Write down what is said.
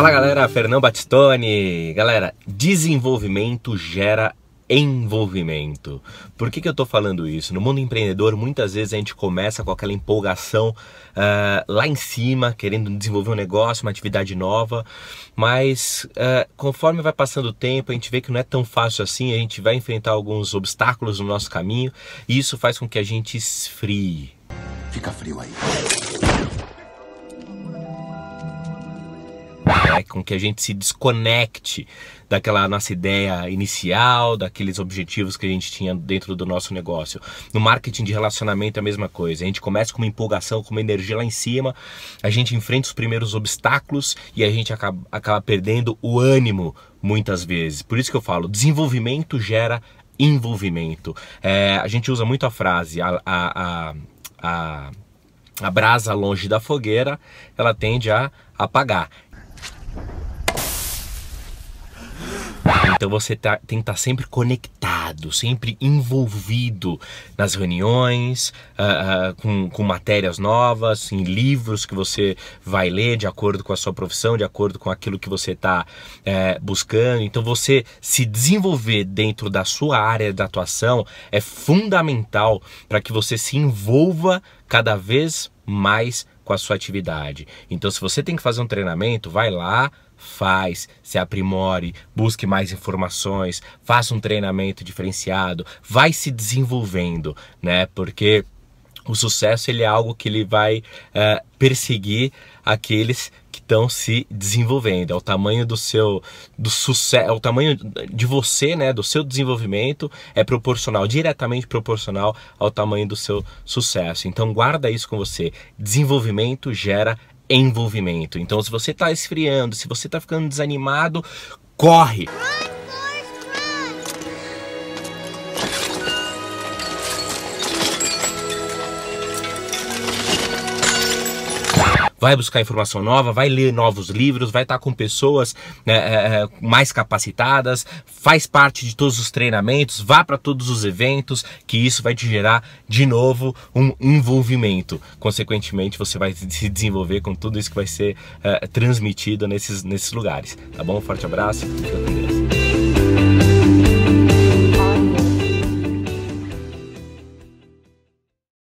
Fala galera, Fernão Batistone. Galera, desenvolvimento gera envolvimento. Por que, que eu tô falando isso? No mundo empreendedor, muitas vezes a gente começa com aquela empolgação uh, lá em cima, querendo desenvolver um negócio, uma atividade nova, mas uh, conforme vai passando o tempo, a gente vê que não é tão fácil assim, a gente vai enfrentar alguns obstáculos no nosso caminho e isso faz com que a gente esfrie. Fica frio aí. vai com que a gente se desconecte daquela nossa ideia inicial, daqueles objetivos que a gente tinha dentro do nosso negócio. No marketing de relacionamento é a mesma coisa. A gente começa com uma empolgação, com uma energia lá em cima, a gente enfrenta os primeiros obstáculos e a gente acaba, acaba perdendo o ânimo muitas vezes. Por isso que eu falo, desenvolvimento gera envolvimento. É, a gente usa muito a frase, a, a, a, a a brasa longe da fogueira, ela tende a apagar. Então você tá, tem que estar tá sempre conectado, sempre envolvido nas reuniões, uh, uh, com, com matérias novas, em livros que você vai ler de acordo com a sua profissão, de acordo com aquilo que você está eh, buscando. Então você se desenvolver dentro da sua área de atuação é fundamental para que você se envolva cada vez mais com a sua atividade. Então, se você tem que fazer um treinamento, vai lá, faz, se aprimore, busque mais informações, faça um treinamento diferenciado, vai se desenvolvendo, né? Porque o sucesso ele é algo que ele vai é, perseguir aqueles que estão se desenvolvendo. É o tamanho do seu do sucesso, é o tamanho de você, né, do seu desenvolvimento é proporcional, diretamente proporcional ao tamanho do seu sucesso. Então guarda isso com você. Desenvolvimento gera envolvimento. Então se você está esfriando, se você está ficando desanimado, corre. vai buscar informação nova, vai ler novos livros, vai estar com pessoas né, é, é, mais capacitadas, faz parte de todos os treinamentos, vá para todos os eventos, que isso vai te gerar de novo um envolvimento. Consequentemente, você vai se desenvolver com tudo isso que vai ser é, transmitido nesses, nesses lugares. Tá bom? Forte abraço, fica com Deus.